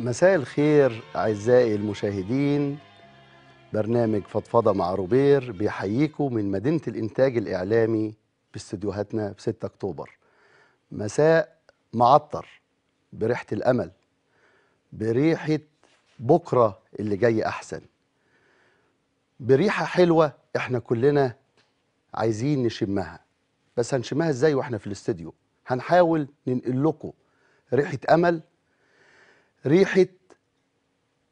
مساء الخير أعزائي المشاهدين برنامج فضفضة مع روبير بيحييكم من مدينة الإنتاج الإعلامي باستديوهاتنا في 6 أكتوبر مساء معطر بريحة الأمل بريحة بكرة اللي جاي أحسن بريحة حلوة إحنا كلنا عايزين نشمها بس هنشمها إزاي وإحنا في الاستديو هنحاول ننقل لكم ريحة أمل ريحة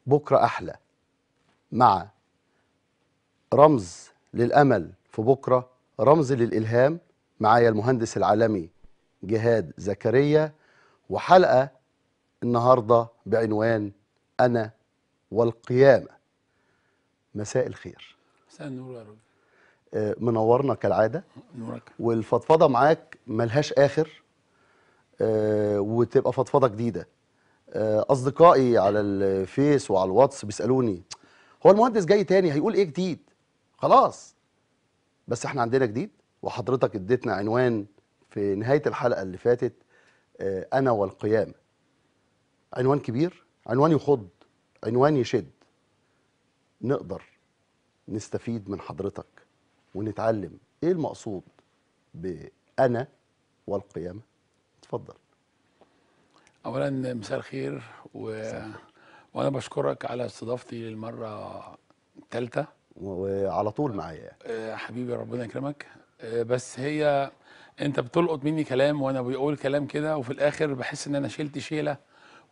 بكرة أحلى مع رمز للأمل في بكرة رمز للإلهام معايا المهندس العالمي جهاد زكريا وحلقة النهاردة بعنوان أنا والقيامة مساء الخير مساء النور يا رب آه، منورنا كالعادة نورك والفضفضة معاك ملهاش آخر آه، وتبقى فضفضة جديدة آه، اصدقائي على الفيس وعلى الواتس بيسالوني هو المهندس جاي تاني هيقول ايه جديد خلاص بس احنا عندنا جديد وحضرتك اديتنا عنوان في نهايه الحلقه اللي فاتت آه، انا والقيامه عنوان كبير عنوان يخض عنوان يشد نقدر نستفيد من حضرتك ونتعلم ايه المقصود بانا والقيامه اتفضل اولا مساء الخير و... وانا بشكرك على استضافتي للمره الثالثه وعلى طول معايا آه، حبيبي ربنا يكرمك آه، بس هي انت بتلقط مني كلام وانا بقول كلام كده وفي الاخر بحس ان انا شلت شيله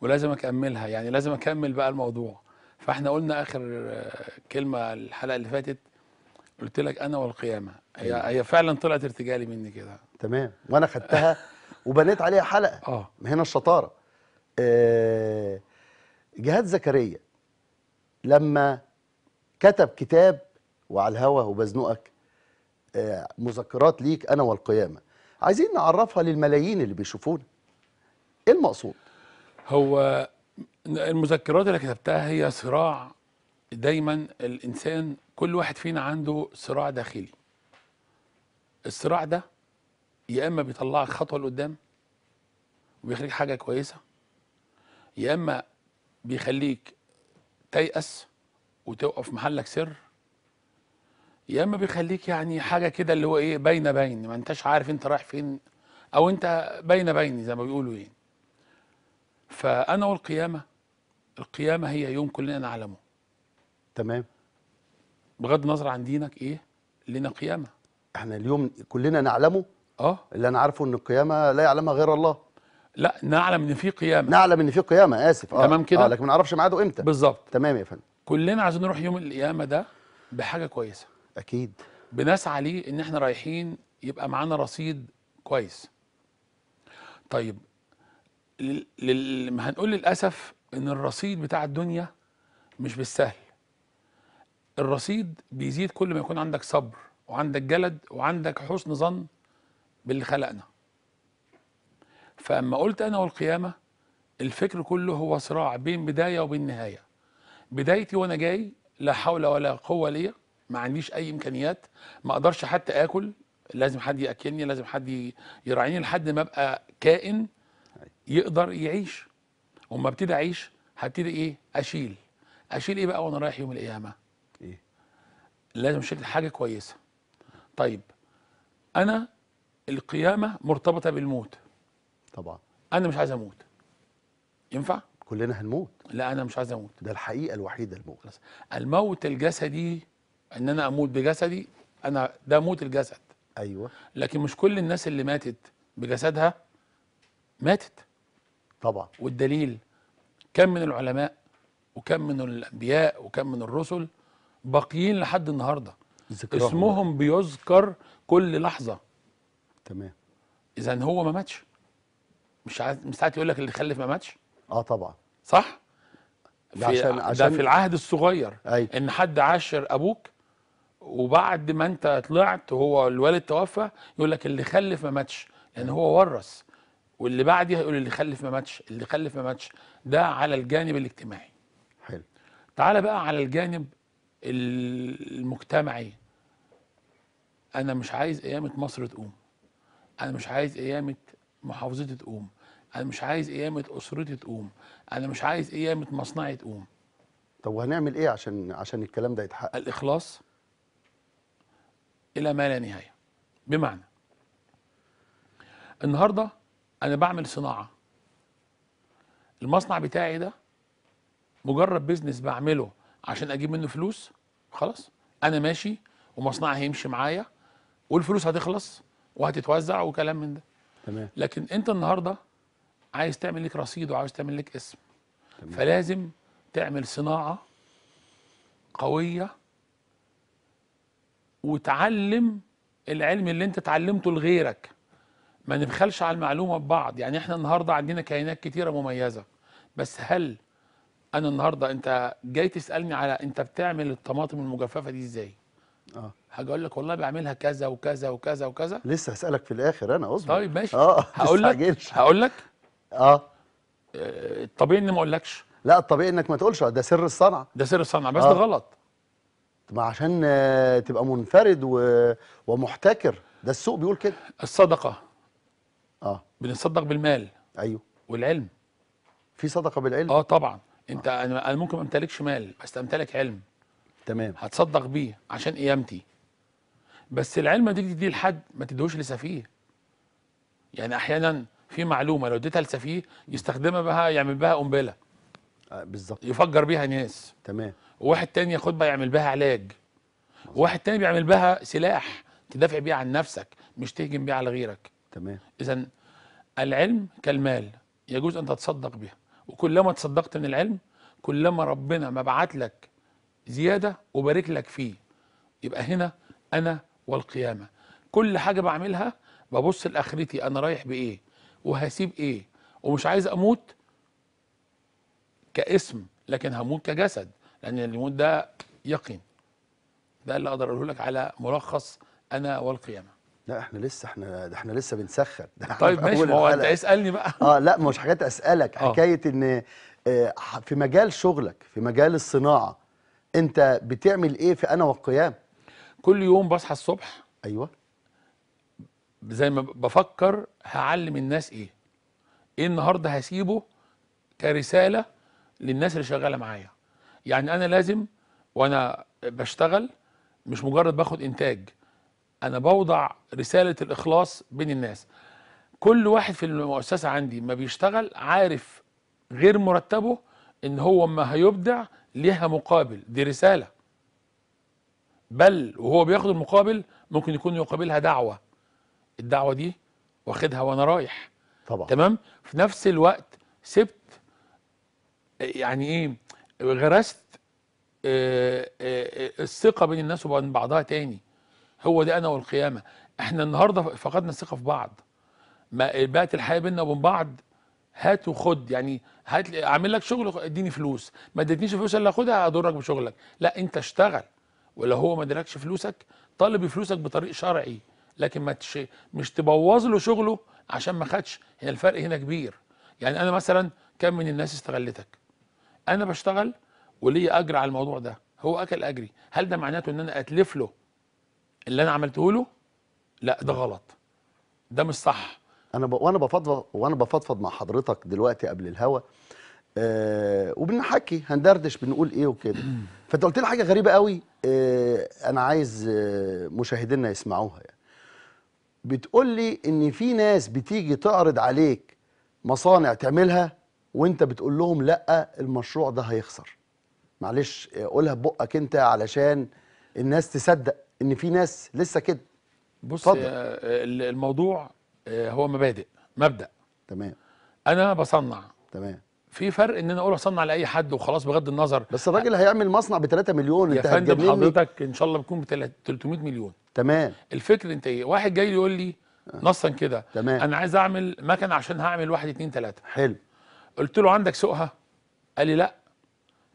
ولازم اكملها يعني لازم اكمل بقى الموضوع فاحنا قلنا اخر آه، كلمه الحلقه اللي فاتت قلت لك انا والقيامه هي أيوة. هي فعلا طلعت ارتجالي مني كده تمام وانا خدتها وبنيت عليها حلقه اه هنا الشطاره آه، جهاد زكريا لما كتب كتاب وعلى الهوى وبزنقك آه، مذكرات ليك انا والقيامه عايزين نعرفها للملايين اللي بيشوفونا ايه المقصود هو المذكرات اللي كتبتها هي صراع دايما الانسان كل واحد فينا عنده صراع داخلي الصراع ده يا اما بيطلعك خطوه لقدام وبيخليك حاجه كويسه يا اما بيخليك تيأس وتوقف محلك سر يا اما بيخليك يعني حاجه كده اللي هو ايه باينه باين ما انتش عارف انت رايح فين او انت باينه بين زي ما بيقولوا ايه فانا والقيامه القيامه هي يوم كلنا نعلمه تمام بغض النظر عن دينك ايه لنا قيامه احنا اليوم كلنا نعلمه اه اللي انا عارفه ان القيامه لا يعلمها غير الله لا نعلم ان في قيامه نعلم ان في قيامه اسف اه تمام كده آه لكن ما نعرفش ميعاده امتى بالظبط تمام يا فندم كلنا عايزين نروح يوم القيامه ده بحاجه كويسه اكيد بنسعى ليه ان احنا رايحين يبقى معانا رصيد كويس طيب ما هنقول للاسف ان الرصيد بتاع الدنيا مش بالسهل الرصيد بيزيد كل ما يكون عندك صبر وعندك جلد وعندك حسن ظن باللي خلقنا فأما قلت أنا والقيامة الفكر كله هو صراع بين بداية وبين نهاية بدايتي وأنا جاي لا حول ولا قوة ليا ما عنديش أي إمكانيات ما أقدرش حتى آكل لازم حد يأكلني لازم حد يراعيني لحد ما أبقى كائن يقدر يعيش وما ابتدي أعيش هبتدي إيه أشيل أشيل إيه بقى وأنا رايح يوم القيامة إيه لازم أشيل حاجة كويسة طيب أنا القيامة مرتبطة بالموت طبعا انا مش عايز اموت ينفع كلنا هنموت لا انا مش عايز اموت ده الحقيقه الوحيده الموت الموت الجسدي ان انا اموت بجسدي انا ده موت الجسد ايوه لكن مش كل الناس اللي ماتت بجسدها ماتت طبعا والدليل كم من العلماء وكم من الانبياء وكم من الرسل باقيين لحد النهارده اسمهم بيذكر كل لحظه تمام اذا هو ما ماتش مش عايز مش ساعات يقول لك اللي خلف ما ماتش اه طبعا صح في عشان عشان ده في العهد الصغير أيوة. ان حد عاشر ابوك وبعد ما انت طلعت وهو الوالد توفى يقول لك اللي خلف ما ماتش لان يعني هو ورث واللي بعديه هيقول اللي خلف ما ماتش اللي خلف ما ماتش ده على الجانب الاجتماعي حلو تعالى بقى على الجانب المجتمعي انا مش عايز قيامه مصر تقوم انا مش عايز قيامه محافظتي تقوم انا مش عايز قيامه اسرتي تقوم انا مش عايز قيامه مصنعي تقوم طب وهنعمل ايه عشان عشان الكلام ده يتحقق الاخلاص الى ما لا نهايه بمعنى النهارده انا بعمل صناعه المصنع بتاعي ده مجرد بيزنس بعمله عشان اجيب منه فلوس خلاص انا ماشي ومصنعي هيمشي معايا والفلوس هتخلص وهتتوزع وكلام من ده تمام لكن انت النهارده عايز تعمل لك رصيد وعايز تعمل لك اسم تمام. فلازم تعمل صناعه قويه وتعلم العلم اللي انت اتعلمته لغيرك ما نبخلش على المعلومه ببعض يعني احنا النهارده عندنا كائنات كتيره مميزه بس هل انا النهارده انت جاي تسالني على انت بتعمل الطماطم المجففه دي ازاي اه هقول لك والله بعملها كذا وكذا وكذا وكذا لسه هسالك في الاخر انا اصبر طيب ماشي آه. آه، هقول لك هقول لك اه الطبيعي آه، اني ما اقولكش لا الطبيعي انك ما تقولش ده سر الصنعه ده سر الصنعه بس آه. ده غلط ما عشان آه، تبقى منفرد و... ومحتكر ده السوق بيقول كده الصدقه اه بنتصدق بالمال ايوه والعلم في صدقه بالعلم اه طبعا آه. انت آه. انا ممكن ما امتلكش مال بس امتلك علم تمام هتصدق بيه عشان قيامتي بس العلم ما تيجي تديه لحد ما تديهوش لسفيه يعني احيانا في معلومه لو اديتها لسفيه يستخدمها بها يعمل بها قنبله آه، بالظبط يفجر بيها ناس تمام وواحد تاني ياخد بقى يعمل بها علاج وواحد تاني بيعمل بها سلاح تدافع بيه عن نفسك مش تهجم بيه على غيرك تمام اذا العلم كالمال يجوز ان تتصدق بها وكلما تصدقت من العلم كلما ربنا ما بعت لك زياده وبارك لك فيه يبقى هنا انا والقيامه كل حاجه بعملها ببص لاخرتي انا رايح بايه وهسيب ايه ومش عايز اموت كاسم لكن هموت كجسد لان الموت ده يقين ده اللي اقدر اقوله لك على ملخص انا والقيامه لا احنا لسه احنا ده احنا لسه بنسخن طيب ماشي ما هو انت اسالني بقى اه لا مش حاجات اسالك آه. حكايه ان آه، في مجال شغلك في مجال الصناعه انت بتعمل ايه في انا والقيام كل يوم بصحى الصبح ايوه زي ما بفكر هعلم الناس ايه ايه النهارده هسيبه كرساله للناس اللي شغاله معايا يعني انا لازم وانا بشتغل مش مجرد باخد انتاج انا بوضع رساله الاخلاص بين الناس كل واحد في المؤسسه عندي ما بيشتغل عارف غير مرتبه ان هو ما هيبدع ليها مقابل دي رساله بل وهو بياخد المقابل ممكن يكون يقابلها دعوه الدعوه دي واخدها وانا رايح طبعا تمام في نفس الوقت سبت يعني ايه غرست آآ آه، آآ آه، الثقه بين الناس وبين بعضها تاني هو ده انا والقيامه احنا النهارده فقدنا الثقه في بعض ما بقت الحياه بينا وبين بعض هات وخد يعني هات اعمل لك شغل اديني فلوس ما اديتنيش فلوس الا اخدها اضرك بشغلك لا انت اشتغل ولا هو ما ادركش فلوسك طالب فلوسك بطريق شرعي لكن ما تش... مش تبوظ له شغله عشان ما خدش هنا الفرق هنا كبير يعني انا مثلا كم من الناس استغلتك انا بشتغل وليا اجر على الموضوع ده هو اكل اجري هل ده معناته ان انا اتلف له اللي انا عملته له لا ده غلط ده مش صح انا ب... وانا بفضفض وانا بفضفض مع حضرتك دلوقتي قبل الهوا آه وبنحكي هندردش بنقول ايه وكده فانت قلت لي حاجه غريبه قوي آه انا عايز آه مشاهدينا يسمعوها يعني بتقول لي ان في ناس بتيجي تعرض عليك مصانع تعملها وانت بتقول لهم لا المشروع ده هيخسر معلش قولها ببقك انت علشان الناس تصدق ان في ناس لسه كده بص فضل. الموضوع آه، هو مبادئ مبدا تمام انا بصنع تمام في فرق ان انا اقول صنع لاي حد وخلاص بغض النظر بس الراجل هيعمل مصنع ب 3 مليون يا فندم حضرتك ان شاء الله بيكون ب 300 مليون تمام الفكر انت ايه واحد جاي يقول لي نصا كده تمام انا عايز اعمل مكنه عشان هعمل واحد اتنين تلاته حلو قلت له عندك سوقها قال لي لا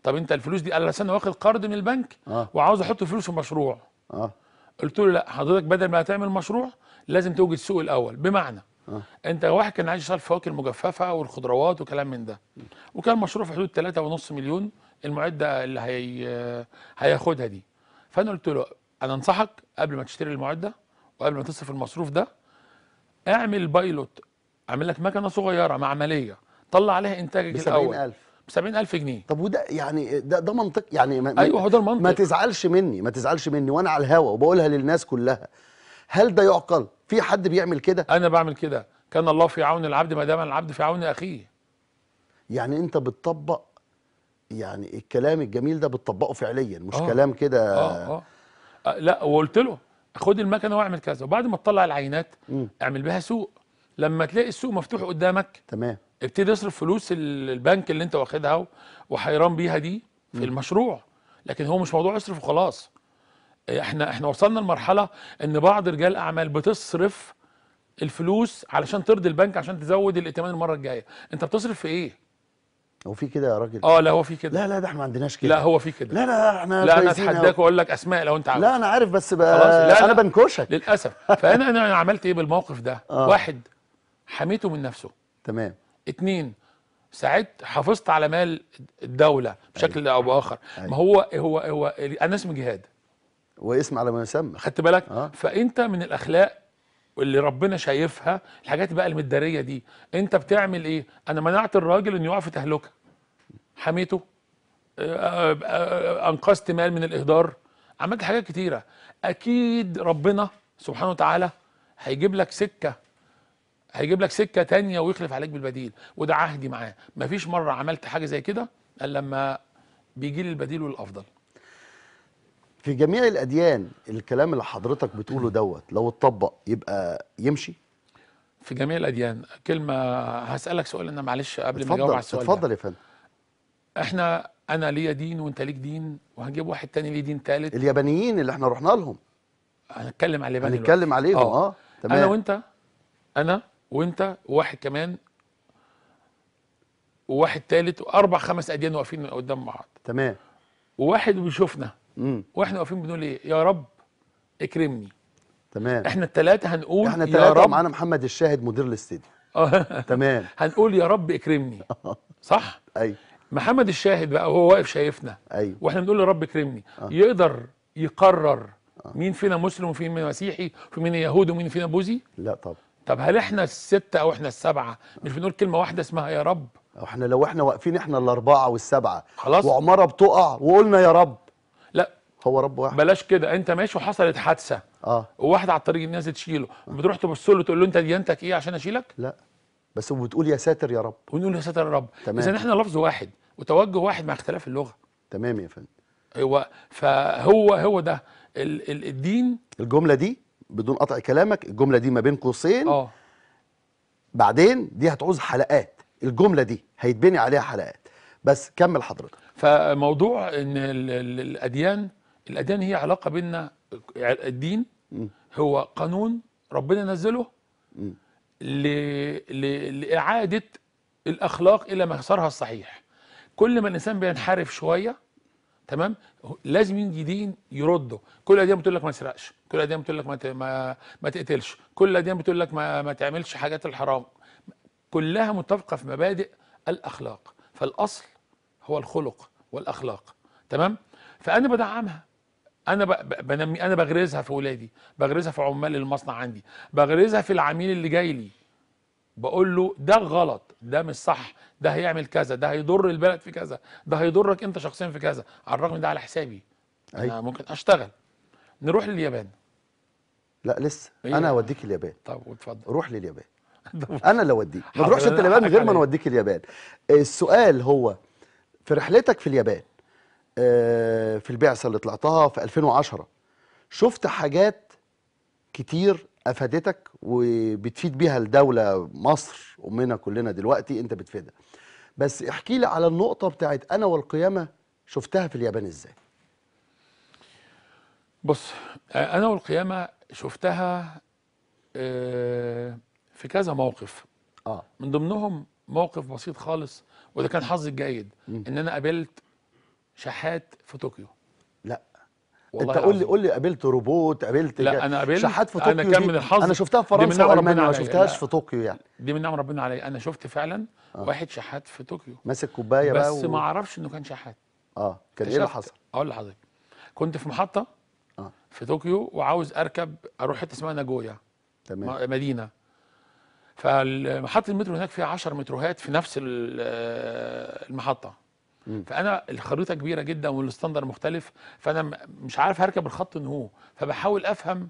طب انت الفلوس دي قال انا واخد قرض من البنك آه. وعاوز احط فلوس في مشروع اه قلت له لا حضرتك بدل ما هتعمل مشروع لازم توجد سوق الاول بمعنى آه. انت واحد كان عايز يشتغل فواكه المجففه والخضروات وكلام من ده وكان مشروع في حدود 3.5 مليون المعده اللي هي هياخدها دي فانا قلت له انا انصحك قبل ما تشتري المعده وقبل ما تصرف المصروف ده اعمل بايلوت اعمل لك مكنه صغيره معمليه طلع عليها انتاجك الاول ب 70000 ب 70000 جنيه طب وده يعني ده ده منطق يعني ما ايوه هو ده المنطق ما تزعلش مني ما تزعلش مني وانا على الهوا وبقولها للناس كلها هل ده يعقل في حد بيعمل كده انا بعمل كده كان الله في عون العبد ما دام العبد في عون اخيه يعني انت بتطبق يعني الكلام الجميل ده بتطبقه فعليا مش آه كلام كده آه آه. آه، لا وقلت له خد المكنه واعمل كذا وبعد ما تطلع العينات م. اعمل بها سوق لما تلاقي السوق مفتوح قدامك تمام ابتدي اصرف فلوس البنك اللي انت واخدها وحيران بيها دي في م. المشروع لكن هو مش موضوع اصرف وخلاص احنا احنا وصلنا لمرحله ان بعض رجال الاعمال بتصرف الفلوس علشان ترضي البنك عشان تزود الائتمان المره الجايه انت بتصرف في ايه هو في كده يا راجل اه لا هو في كده لا لا ده احنا ما عندناش كده لا هو في كده لا لا احنا لا انا اتحداك واقول لك اسماء لو انت عارف لا انا عارف بس بقى لا انا لا بنكشك للاسف فانا انا عملت ايه بالموقف ده آه. واحد حميته من نفسه تمام اتنين ساعدت حافظت على مال الدوله بشكل أيه. او باخر أيه. ما هو هو هو الناس من جهاد واسم على ما يسمى خدت بالك آه. فانت من الاخلاق اللي ربنا شايفها الحاجات بقى المداريه دي انت بتعمل ايه انا منعت الراجل انه يقع في تهلكه حميته آه، آه، آه، انقذت مال من الاهدار عملت حاجات كتيره اكيد ربنا سبحانه وتعالى هيجيب لك سكه هيجيب لك سكه تانية ويخلف عليك بالبديل وده عهدي معاه مفيش مره عملت حاجه زي كده الا لما بيجي لي البديل والافضل في جميع الاديان الكلام اللي حضرتك بتقوله دوت لو اتطبق يبقى يمشي في جميع الاديان كلمه هسالك سؤال انا معلش قبل ما اجاوب على السؤال اتفضل يا فندم احنا انا ليا دين وانت ليك دين وهنجيب واحد تاني ليه دين تالت اليابانيين اللي احنا رحنا لهم هنتكلم على اليابانيين هنتكلم عليهم اه, آه. تمام انا وانت انا وانت وواحد كمان وواحد تالت واربع خمس اديان واقفين قدام بعض تمام وواحد بيشوفنا مم. واحنا واقفين بنقول ايه يا رب اكرمني تمام احنا الثلاثه هنقول احنا الثلاثه معانا محمد الشاهد مدير الاستديو تمام هنقول يا رب اكرمني صح ايوه محمد الشاهد بقى وهو واقف شايفنا ايوه واحنا بنقول يا رب اكرمني آه. يقدر يقرر آه. مين فينا مسلم ومين فينا مسيحي ومين يهودي ومين فينا بوذي لا طبعا طب هل احنا الستة او احنا السبعة مش بنقول كلمة واحدة اسمها يا رب احنا لو احنا واقفين احنا الاربعة والسبعة خلاص وعمارة بتقع وقلنا يا رب هو رب واحد بلاش كده انت ماشي وحصلت حادثه اه وواحد على الطريق الناس تشيله آه. بتروح تبص له تقول له انت ديانتك ايه عشان اشيلك لا بس وبتقول يا ساتر يا رب ونقول يا ساتر يا رب تمام اذا احنا لفظ واحد وتوجه واحد مع اختلاف اللغه تمام يا فندم هو فهو هو ده ال ال الدين الجمله دي بدون قطع كلامك الجمله دي ما بين قوسين اه بعدين دي هتعوز حلقات الجمله دي هيتبني عليها حلقات بس كمل حضرتك فموضوع ان ال ال الاديان الأديان هي علاقة بيننا الدين هو قانون ربنا نزله ل... ل... لإعادة الأخلاق إلى مسارها الصحيح كل ما الإنسان بينحرف شوية تمام لازم يجي دين يرده كل الأديان بتقول لك ما تسرقش كل الأديان بتقول لك ما ت... ما... ما تقتلش كل الأديان بتقول لك ما ما تعملش حاجات الحرام كلها متفقة في مبادئ الأخلاق فالأصل هو الخلق والأخلاق تمام فأنا بدعمها انا بنمي انا بغرزها في ولادي بغرزها في عمال المصنع عندي بغرزها في العميل اللي جاي لي بقول له ده غلط ده مش صح ده هيعمل كذا ده هيضر البلد في كذا ده هيضرك انت شخصيا في كذا على الرغم ده على حسابي أي. انا ممكن اشتغل نروح لليابان لا لسه إيه؟ انا اوديك اليابان طب واتفضل روح لليابان انا اللي اوديك ما تروحش انت اليابان من غير ما انا اوديك اليابان السؤال هو في رحلتك في اليابان آه، في البعثه اللي طلعتها في 2010 شفت حاجات كتير افادتك وبتفيد بيها الدوله مصر امنا كلنا دلوقتي انت بتفيدها بس احكي لي على النقطه بتاعت انا والقيامه شفتها في اليابان ازاي بص آه، انا والقيامه شفتها آه، في كذا موقف اه من ضمنهم موقف بسيط خالص وده كان حظي الجيد ان انا قابلت شحات في طوكيو لا انت قول لي قول لي قابلت روبوت قابلت لا انا قابلت شحات في طوكيو انا كان من الحظ انا شفتها في فرنسا والمانيا ما شفتهاش في طوكيو يعني دي من نعم ربنا عليا انا شفت فعلا آه. واحد شحات في طوكيو ماسك كوبايه بقى بس و... ما اعرفش انه كان شحات اه كان ايه اللي حصل؟ اقول لحضرتك كنت في محطه آه. في طوكيو وعاوز اركب اروح حته اسمها ناجويا تمام مدينه فمحطه المترو هناك فيها 10 متروهات في نفس المحطه فانا الخريطه كبيره جدا والاستاندر مختلف فانا مش عارف هركب الخط نهو فبحاول افهم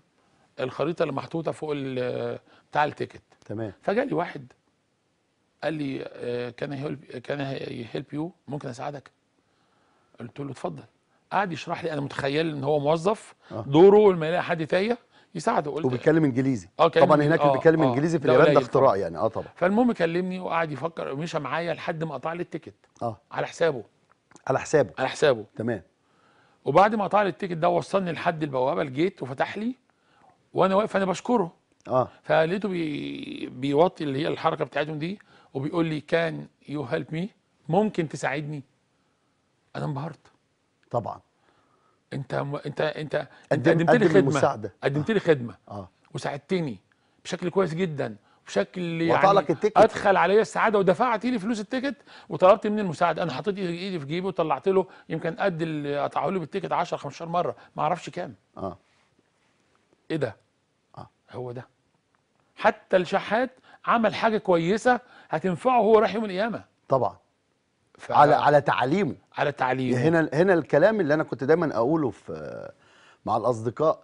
الخريطه اللي محطوطه فوق بتاع التيكت تمام فجالي واحد قال لي كان هيلب كان هيلب يو ممكن اساعدك قلت له اتفضل قعد يشرح لي انا متخيل ان هو موظف آه. دوره لما يلاقي حد تايه يساعده قلت وبيتكلم انجليزي اه طبعا هناك اللي آه بيتكلم آه انجليزي في اليابان ده اختراع يعني اه طبعا فالمهم كلمني وقعد يفكر ومشى معايا لحد ما قطع لي التيكت اه على حسابه على حسابه على حسابه تمام وبعد ما قطع لي التيكت ده وصلني لحد البوابه الجيت وفتح لي وانا واقف انا بشكره اه فلقيته بي... بيوطي اللي هي الحركه بتاعتهم دي وبيقول لي كان يو هيلب مي ممكن تساعدني انا انبهرت طبعا انت انت انت قدمت لي خدمه المساعدة. قدمت آه. لي خدمه اه وساعدتني بشكل كويس جدا بشكل يعني لك التيكت. ادخل عليا السعاده ودفعت لي فلوس التيكت وطلبت مني المساعده انا حطيت ايدي في جيبي وطلعت له يمكن قد اللي قطعه له بالتيكت 10 15 مره ما اعرفش كام اه ايه ده اه هو ده حتى الشحات عمل حاجه كويسه هتنفعه هو رايح يوم القيامه طبعا على على تعليمه على تعليمه هنا هنا الكلام اللي انا كنت دايما اقوله في مع الاصدقاء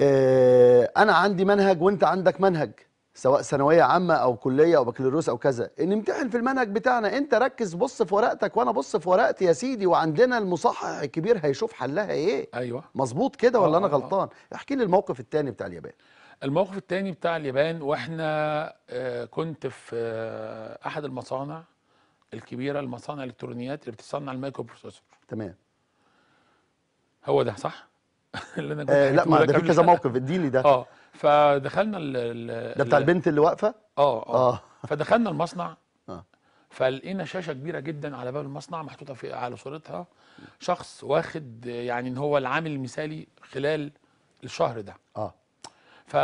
آه، انا عندي منهج وانت عندك منهج سواء ثانويه عامه او كليه او بكالوريوس او كذا نمتحن في المنهج بتاعنا انت ركز بص في ورقتك وانا بص في ورقتي يا سيدي وعندنا المصحح الكبير هيشوف حلها ايه ايوه مظبوط كده ولا آه، انا آه، غلطان احكي لي الموقف الثاني بتاع اليابان الموقف الثاني بتاع اليابان واحنا كنت في احد المصانع الكبيره لمصانع الالكترونيات اللي بتصنع المايكرو بروسيسور تمام هو ده صح اللي انا آه لا ما ده في كذا موقف اديني ده اه فدخلنا الـ الـ ده بتاع البنت اللي واقفه آه،, اه اه فدخلنا المصنع اه فلقينا شاشه كبيره جدا على باب المصنع محطوطه في على صورتها شخص واخد يعني ان هو العامل المثالي خلال الشهر ده اه ف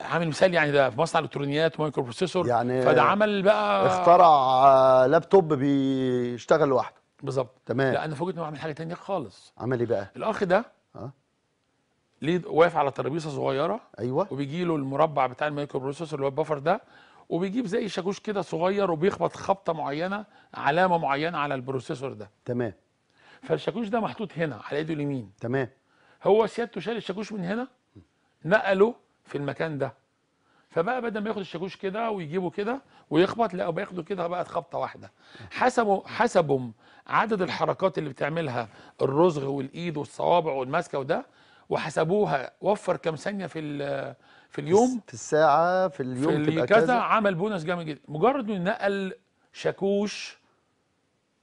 عامل مثال يعني ده في مصنع الكترونيات ومايكرو بروسيسور يعني فده عمل بقى اخترع لابتوب بيشتغل لوحده بالظبط تمام لا انا فوجئت انه عامل حاجه ثانيه خالص عمل ايه بقى؟ الاخ ده اه ليه واقف على ترابيزه صغيره ايوه وبيجي له المربع بتاع المايكرو بروسيسور اللي هو البفر ده وبيجيب زي شاكوش كده صغير وبيخبط خبطه معينه علامه معينه على البروسيسور ده تمام فالشاكوش ده محطوط هنا على ايده اليمين تمام هو سيادته شال الشاكوش من هنا نقله في المكان ده فبقى بدل ما ياخد الشاكوش كده ويجيبه كده ويخبط لا بياخده كده بقى خبطه واحده حسبوا حسبوا عدد الحركات اللي بتعملها الرزغ والايد والصوابع والماسكه وده وحسبوها وفر كام ثانيه في في اليوم في الساعه في اليوم في كذا عمل بونص جامد جدا مجرد انه نقل شاكوش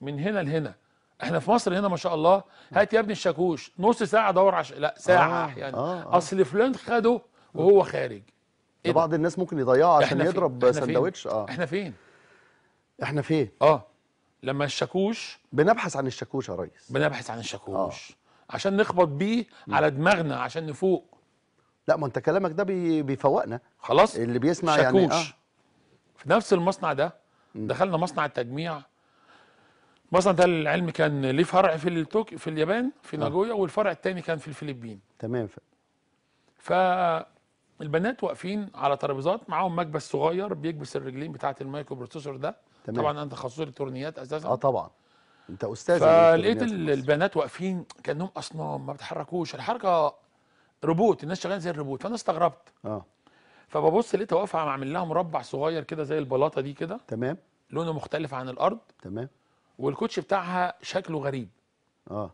من هنا لهنا احنا في مصر هنا ما شاء الله هات يا ابني الشاكوش نص ساعه دور عش... لا ساعه احيانا آه يعني آه آه. اصل فلان خده وهو خارج إيه بعض الناس ممكن يضيعه عشان يضرب سندوتش اه احنا فين احنا فين اه لما الشاكوش بنبحث عن الشاكوش يا ريس بنبحث عن الشاكوش آه. عشان نخبط بيه م. على دماغنا عشان نفوق لا ما انت كلامك ده بي... بيفوقنا خلاص اللي بيسمع يعني، شاكوش. يعني آه. في نفس المصنع ده م. دخلنا مصنع التجميع مصنع ده العلم كان ليه فرع في في اليابان في آه. ناجويا والفرع الثاني كان في الفلبين تمام ف البنات واقفين على ترابيزات معاهم مكبس صغير بيكبس الرجلين بتاعه المايكرو بروسيسور ده تمام. طبعا انا تخصصي الكترونيات اساسا اه طبعا انت استاذ فلقيت البنات واقفين كانهم اصنام ما بيتحركوش الحركه روبوت الناس شغالين زي الروبوت فانا استغربت اه فببص لقيتها واقفه عامل لها مربع صغير كده زي البلاطه دي كده تمام لونه مختلف عن الارض تمام والكوتش بتاعها شكله غريب اه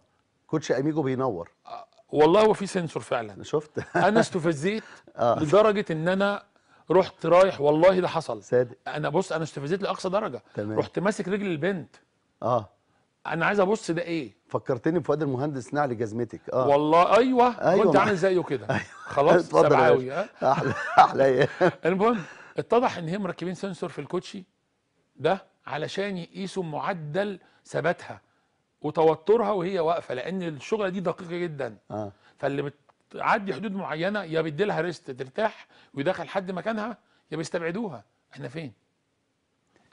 كوتش اميجو بينور آه، والله هو في سنسور فعلا شفت انا استفزيت آه. لدرجه ان انا رحت رايح والله ده حصل صادق انا بص انا استفزيت لاقصى درجه تمام. رحت ماسك رجل البنت اه انا عايز ابص ده ايه فكرتني بفؤاد المهندس نعل جزمتك اه والله ايوه, أيوة كنت عامل زيه كده أيوة. خلاص سبعاوي أه؟ احلى احلى إيه؟ المهم اتضح ان هم مركبين سنسور في الكوتشي ده علشان يقيسوا معدل ثباتها وتوترها وهي واقفه لان الشغله دي دقيقه جدا آه. فاللي بتعدي حدود معينه يا بيدي لها ريست ترتاح ويدخل حد مكانها يا بيستبعدوها احنا فين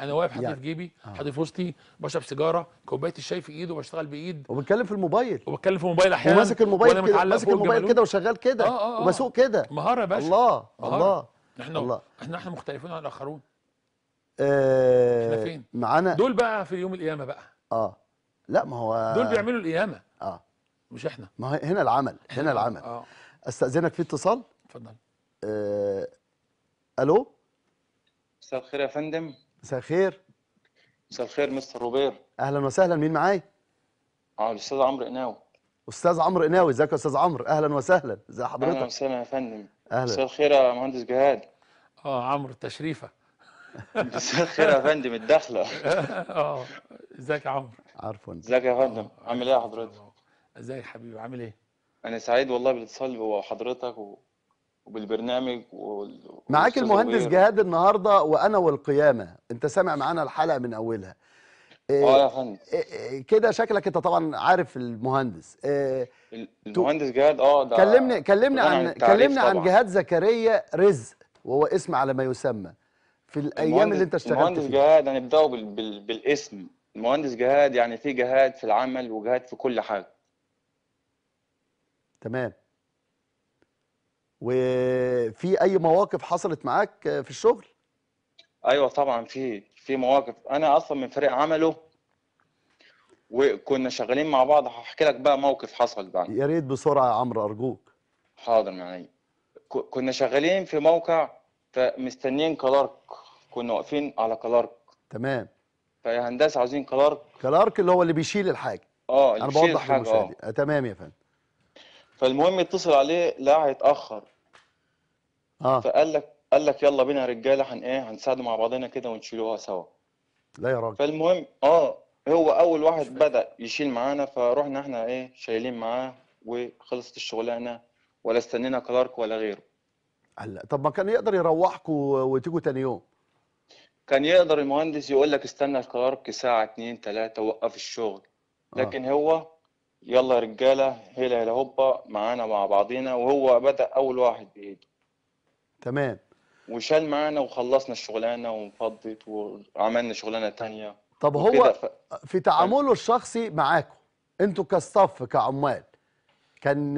انا واقف حاطط يعني. جيبي آه. حاطط في وسطي بشرب سيجاره كوبايه الشاي في ايده وبشتغل بايد وبتكلم في الموبايل وبتكلم في الموبايل احيانا وماسك الموبايل كده ماسك الموبايل كده وشغال كده آه آه آه. وبسوق كده مهاره يا باشا الله مهارة. الله احنا الله. احنا احنا مختلفون عن الاخرون آه احنا فين معانا دول بقى في يوم القيامه بقى اه لا ما هو دول بيعملوا القيامه اه مش احنا ما هنا العمل هنا العمل اه استاذنك في اتصال اتفضل آه. الو مساء الخير يا فندم مساء الخير مساء الخير مستر روبير اهلا وسهلا مين معايا اه الاستاذ عمرو قناوي استاذ عمرو قناوي ازيك يا استاذ عمرو اهلا وسهلا ازي حضرتك اهلا وسهلا يا فندم اهلا مساء الخير يا مهندس جهاد اه عمرو التشريفه مساء الخير يا فندم الدخله اه ازيك يا عمرو عارفه انت ازيك يا فندم عامل ايه يا حضرتك ازيك ازيك حبيبي عامل ايه انا سعيد والله بالاتصال بحضرتك و... وبالبرنامج وال... معاك المهندس وغير. جهاد النهارده وانا والقيامه انت سامع معانا الحلقه من اولها إيه، اه يا فندم إيه، إيه، كده شكلك انت طبعا عارف المهندس المهندس جهاد اه ده كلمني كلمني عن كلمني عن جهاد زكريا رزق وهو اسم على ما يسمى في الايام اللي انت اشتغلت فيها المهندس جهاد هنبداه بال... بال... بالاسم المهندس جهاد يعني في جهاد في العمل وجهاد في كل حاجه تمام وفي اي مواقف حصلت معاك في الشغل ايوه طبعا في في مواقف انا اصلا من فريق عمله وكنا شغالين مع بعض هحكي لك بقى موقف حصل بقى يا ريت بسرعه يا عمرو ارجوك حاضر معايا كنا شغالين في موقع فمستنيين كلارك كنا واقفين على كلارك تمام فيا هندسه عاوزين كلارك كلارك اللي هو اللي بيشيل الحاجه اه انا بوضح للمشاهدين آه. تمام يا فندم فالمهم اتصل عليه لا هيتاخر اه فقال لك قال لك يلا بينا يا رجاله هن ايه هنساعدوا مع بعضنا كده ونشيلوها سوا لا يا راجل فالمهم اه هو اول واحد بدا يشيل معانا فروحنا احنا ايه شايلين معاه وخلصت الشغلانه ولا استنينا كلارك ولا غيره هلا طب ما كان يقدر يروحكم وتيجوا تاني يوم كان يقدر المهندس يقول لك استنى القرار ساعة اتنين تلاتة وقف الشغل آه. لكن آه. هو يلا يا رجالة هلا هلا هوبا معانا مع بعضينا وهو بدأ أول واحد بإيده تمام وشال معانا وخلصنا الشغلانة وفضت وعملنا شغلانة تانية طب هو ف... في تعامله الشخصي معاكم انتوا كصف كعمال كان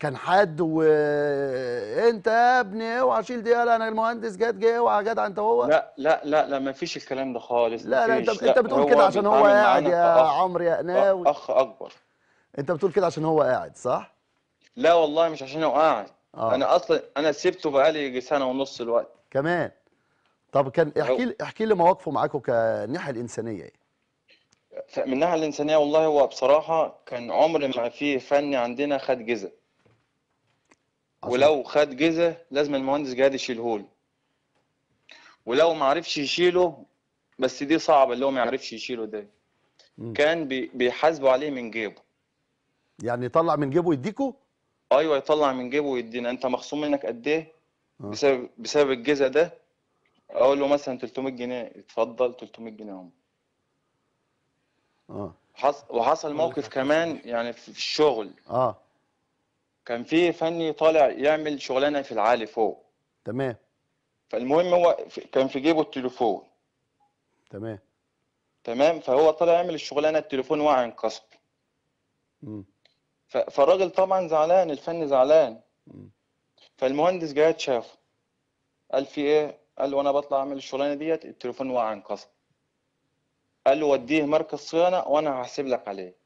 كان حد وانت يا ابني اوعى شيل دي انا المهندس جت جه اوعى جدع انت هو لا لا لا لا ما فيش الكلام ده خالص لا لا انت, انت بتقول كده عشان هو قاعد يا عمرو يا قناوي اخ اكبر انت بتقول كده عشان هو قاعد صح؟ لا والله مش عشان هو قاعد آه. انا اصلا انا سبته بقالي سنه ونص الوقت كمان طب كان احكي لي احكي لي مواقفه معاكم كالناحيه الانسانيه ايه؟ من الناحيه الانسانيه والله هو بصراحه كان عمر ما في فني عندنا خد جزء ولو خد جزء لازم المهندس جهاد يشيله ولو ما عرفش يشيله بس دي صعبه اللي هو ما يعرفش يشيله ده كان بيحاسبوا عليه من جيبه يعني يطلع من جيبه يديكوا ايوه يطلع من جيبه ويدينا انت مخصوم منك قد ايه آه. بسبب بسبب الجزء ده اقول له مثلا 300 جنيه اتفضل 300 جنيه عمر اه وحصل موقف كمان يعني في الشغل اه كان في فني طالع يعمل شغلانه في العالي فوق تمام فالمهم هو كان في جيبه التليفون تمام تمام فهو طالع يعمل الشغلانه التليفون وقع انكسر ف... فالراجل طبعا زعلان الفني زعلان فالمهندس جاي شافه قال في ايه قال وانا بطلع اعمل الشغلانه ديت التليفون وقع انكسر قال له وديه مركز صيانه وانا هحاسب لك عليه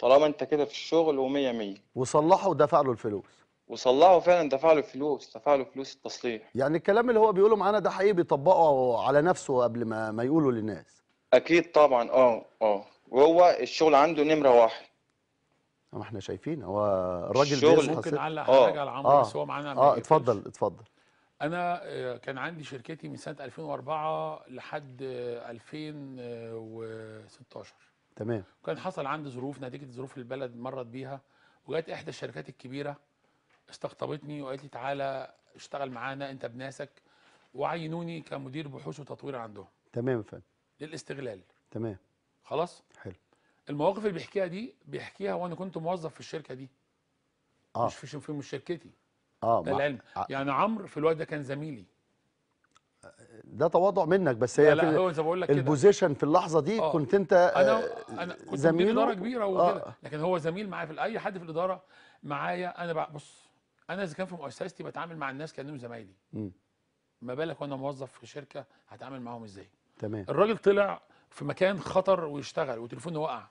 طالما انت كده في الشغل و100 100 وصلحه ودفع له الفلوس وصلحه فعلا دفع له فلوس دفع له فلوس التصليح يعني الكلام اللي هو بيقوله معانا ده حقيقي بيطبقه على نفسه قبل ما ما يقوله للناس اكيد طبعا اه اه وهو الشغل عنده نمره واحد ما احنا شايفين هو الراجل ده ممكن نعلق آه. حاجه على عمرو بس هو معانا اه اتفضل اتفضل انا آه، كان عندي شركتي من سنه 2004 لحد 2016 آه، تمام وكان حصل عندي ظروف نتيجه ظروف البلد مرت بيها وجت احدى الشركات الكبيره استقطبتني وقالت لي تعالى اشتغل معانا انت بناسك وعينوني كمدير بحوث وتطوير عندهم تمام يا فندم للاستغلال تمام خلاص حلو المواقف اللي بيحكيها دي بيحكيها وانا كنت موظف في الشركه دي اه مش في مش شركتي اه للعلم آه. يعني عمرو في الوقت ده كان زميلي ده تواضع منك بس هي لا, لا هو زي بقول لك البوزيشن في اللحظه دي آه كنت انت انا آه، انا كنت في اداره كبيره وكده آه لكن هو زميل معايا في اي حد في الاداره معايا انا بص انا اذا كان في مؤسستي بتعامل مع الناس كانهم زمايلي ما بالك وانا موظف في شركه هتعامل معاهم ازاي تمام الراجل طلع في مكان خطر ويشتغل وتليفونه وقع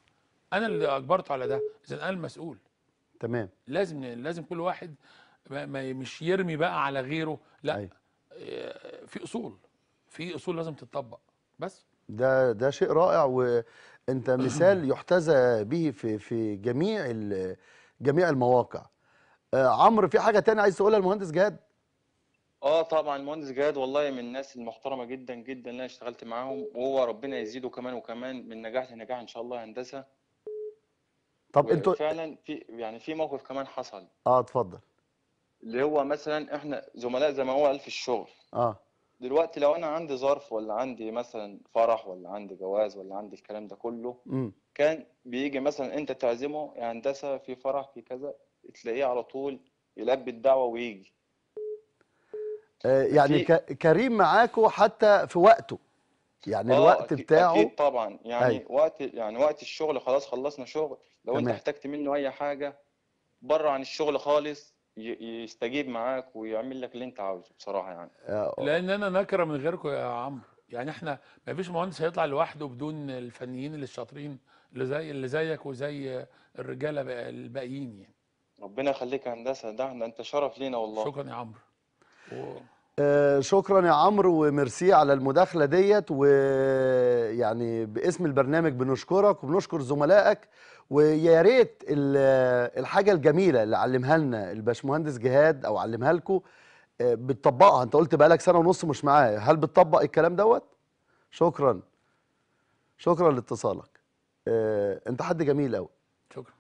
انا اللي اجبرته على ده اذا انا المسؤول تمام لازم لازم كل واحد ما مش يرمي بقى على غيره لا أي. أيوة. آه، في اصول في اصول لازم تتطبق بس ده ده شيء رائع وانت مثال يحتذى به في في جميع جميع المواقع آه، عمرو في حاجه تانية عايز تقولها للمهندس جهاد اه طبعا المهندس جهاد والله من الناس المحترمه جدا جدا اللي انا اشتغلت معاهم وهو ربنا يزيده كمان وكمان من نجاح لنجاح ان شاء الله هندسه طب انتوا فعلا في يعني في موقف كمان حصل اه اتفضل اللي هو مثلا احنا زملاء زي ما هو قال في الشغل اه دلوقتي لو انا عندي ظرف ولا عندي مثلا فرح ولا عندي جواز ولا عندي الكلام ده كله م. كان بيجي مثلا انت تعزمه يا هندسه في فرح في كذا تلاقيه على طول يلبي الدعوه ويجي آه، يعني في... كريم معاكو حتى في وقته يعني آه، الوقت بتاعه اكيد طبعا يعني أي. أيوه. وقت يعني وقت الشغل خلاص خلصنا شغل لو تمام. انت احتجت منه اي حاجه بره عن الشغل خالص يستجيب معاك ويعمل لك اللي انت عاوزه بصراحه يعني آه، آه. لان انا نكره من غيركم يا عمرو يعني احنا ما فيش مهندس هيطلع لوحده بدون الفنيين اللي الشاطرين اللي زي اللي زيك وزي الرجاله الباقيين يعني ربنا يخليك يا هندسه ده احنا انت شرف لينا والله شكرا يا عمرو و... آه شكرا يا عمرو وميرسي على المداخله ديت ويعني باسم البرنامج بنشكرك وبنشكر زملائك ويا ريت الحاجه الجميله اللي علمها لنا الباشمهندس جهاد او علمها لكم آه، بتطبقها انت قلت بقالك سنه ونص مش معايا هل بتطبق الكلام دوت شكرا شكرا لاتصالك آه، انت حد جميل قوي شكرا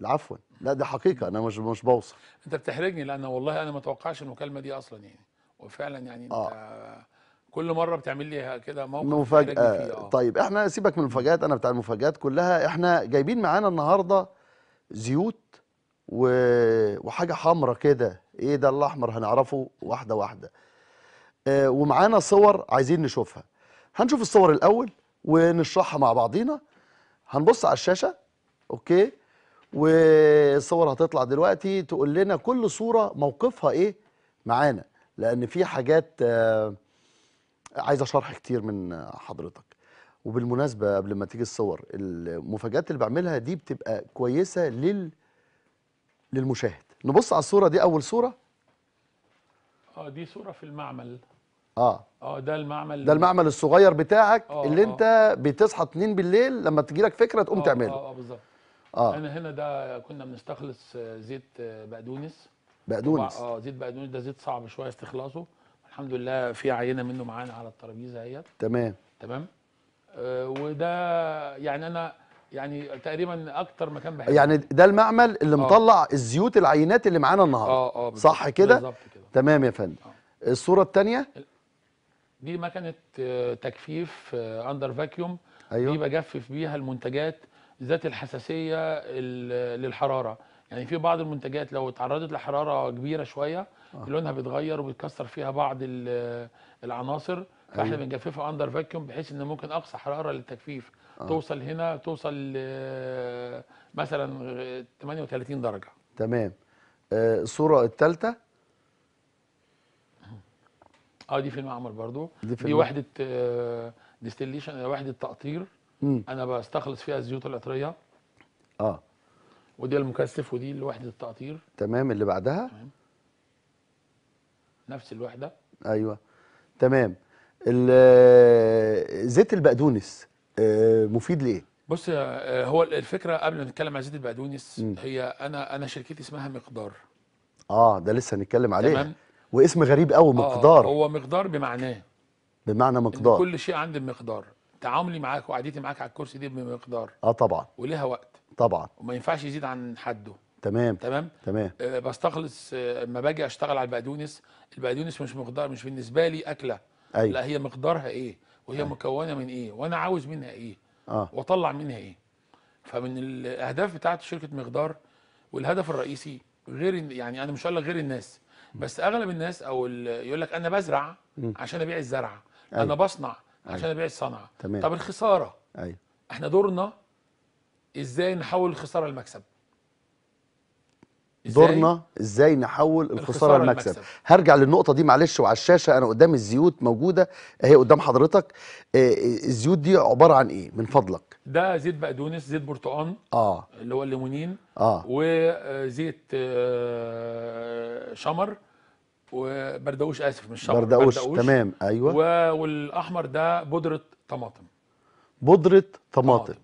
العفو لا دي حقيقه انا مش مش بوصف انت بتحرجني لان والله انا ما اتوقعش المكالمه دي اصلا يعني وفعلا يعني آه. انت كل مره بتعمل لي كده موقف مفاجاه فيه. آه. طيب احنا سيبك من المفاجات انا بتاع المفاجات كلها احنا جايبين معانا النهارده زيوت و... وحاجه حمراء كده ايه ده الاحمر هنعرفه واحده واحده اه ومعانا صور عايزين نشوفها هنشوف الصور الاول ونشرحها مع بعضينا هنبص على الشاشه اوكي والصور هتطلع دلوقتي تقول لنا كل صوره موقفها ايه معانا لان في حاجات اه عايزه شرح كتير من حضرتك وبالمناسبه قبل ما تيجي الصور المفاجات اللي بعملها دي بتبقى كويسه لل للمشاهد نبص على الصوره دي اول صوره اه دي صوره في المعمل اه اه ده المعمل ده المعمل الصغير بتاعك آه اللي آه. انت بتصحى اتنين بالليل لما تجي لك فكره تقوم آه تعمله اه, آه بالظبط اه انا هنا ده كنا بنستخلص زيت بقدونس بقدونس اه زيت بقدونس ده زيت صعب شويه استخلاصه الحمد لله في عينه منه معانا على الترابيزه اهيت تمام تمام آه وده يعني انا يعني تقريبا اكتر مكان بحبه يعني ده المعمل اللي أوه. مطلع الزيوت العينات اللي معانا النهارده اه اه صح كده بالظبط كده تمام يا فندم آه. الصوره الثانيه دي مكنه آه، تجفيف اندر آه، فاكيوم أيوة. دي بجفف بيها المنتجات ذات الحساسيه للحراره يعني في بعض المنتجات لو اتعرضت لحراره كبيره شويه آه. لونها بيتغير وبيتكسر فيها بعض العناصر فاحنا أيوه. بنجففها اندر فاكيوم بحيث ان ممكن اقصى حراره للتجفيف آه. توصل هنا توصل مثلا 38 درجه تمام آه، الصوره الثالثه اه دي في المعمل برضو دي, في دي وحده ديستليشن آه، آه، وحده تقطير انا بستخلص فيها الزيوت العطريه اه ودي المكثف ودي وحده التقطير تمام اللي بعدها تمام. نفس الوحده ايوه تمام زيت البقدونس آه، مفيد لايه بص آه، هو الفكره قبل ما نتكلم عن زيت البقدونس هي انا انا شركتي اسمها مقدار اه ده لسه هنتكلم عليه تمام واسم غريب قوي آه، مقدار آه هو مقدار بمعناه بمعنى مقدار كل شيء عندي بمقدار تعاملي معاك وقعدتي معاك على الكرسي دي بمقدار اه طبعا وليها وقت طبعا وما ينفعش يزيد عن حده تمام تمام تمام آه بستخلص لما آه باجي اشتغل على البقدونس البقدونس مش مقدار مش بالنسبه لي اكله أيوة. لا هي مقدارها ايه وهي أيوة. مكونه من ايه وانا عاوز منها ايه آه. واطلع منها ايه فمن الاهداف بتاعت شركه مقدار والهدف الرئيسي غير يعني انا مش هقول لك غير الناس بس اغلب الناس او يقول لك انا بزرع عشان ابيع الزرع أيوة. انا بصنع عشان أيوة. ابيع الصنعه طب الخساره ايوه احنا دورنا ازاي نحول الخساره لمكسب دورنا ازاي نحول الخساره لمكسب هرجع للنقطه دي معلش وعلى الشاشه انا قدام الزيوت موجوده اهي قدام حضرتك آه، آه، الزيوت دي عباره عن ايه من فضلك ده زيت بقدونس زيت برتقان اه اللي هو الليمونين اه وزيت آه،, آه شمر وبردقوش اسف مش شمر بردقوش, بردقوش تمام ايوه والاحمر ده بودره طماطم بودره طماطم, طماطم.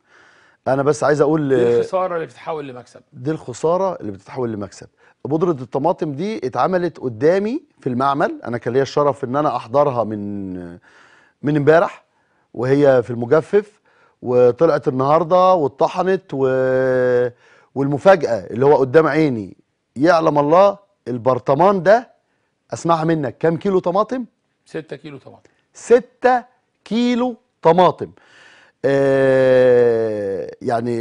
انا بس عايز اقول دي الخساره اللي بتتحول لمكسب دي الخساره اللي بتتحول لمكسب بودره الطماطم دي اتعملت قدامي في المعمل انا كان ليا الشرف ان انا احضرها من من امبارح وهي في المجفف وطلعت النهارده واتطحنت و... والمفاجاه اللي هو قدام عيني يعلم الله البرطمان ده اسمعها منك كام كيلو طماطم 6 كيلو طماطم 6 كيلو طماطم آه، يعني